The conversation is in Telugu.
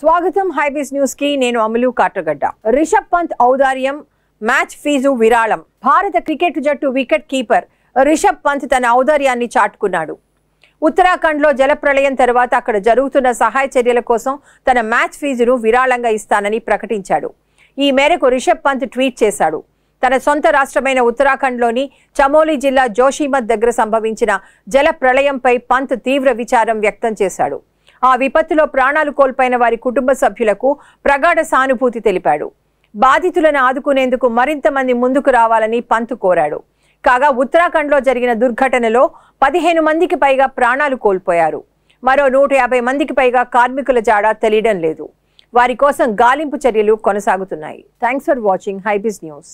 స్వాగతం హైబీస్ న్యూస్ కి నేను అమలు కాటగడ్డ రిషబ్ పంత్ ఔదార్యం మ్యాచ్ ఫీజు విరాళం భారత క్రికెట్ జట్టు వికెట్ కీపర్ రిషబ్ పంత్ తన ఔదార్యాన్ని చాటుకున్నాడు ఉత్తరాఖండ్లో జలప్రలయం తర్వాత అక్కడ జరుగుతున్న సహాయ చర్యల కోసం తన మ్యాచ్ ఫీజును విరాళంగా ఇస్తానని ప్రకటించాడు ఈ మేరకు రిషబ్ పంత్ ట్వీట్ చేశాడు తన సొంత రాష్ట్రమైన ఉత్తరాఖండ్లోని చమోలి జిల్లా జోషీమత్ దగ్గర సంభవించిన జల ప్రళయంపై పంత్ తీవ్ర విచారం వ్యక్తం చేశాడు ఆ విపత్తులో ప్రాణాలు కోల్పోయిన వారి కుటుంబ సభ్యులకు ప్రగాఢ సానుభూతి తెలిపాడు బాధితులను ఆదుకునేందుకు మరింత మంది ముందుకు రావాలని పంతు కోరాడు కాగా ఉత్తరాఖండ్లో జరిగిన దుర్ఘటనలో పదిహేను మందికి పైగా ప్రాణాలు కోల్పోయారు మరో నూట యాభై మందికి పైగా కార్మికుల జాడ తెలియడం లేదు వారి కోసం గాలింపు చర్యలు కొనసాగుతున్నాయి thanks for watching HyBiz news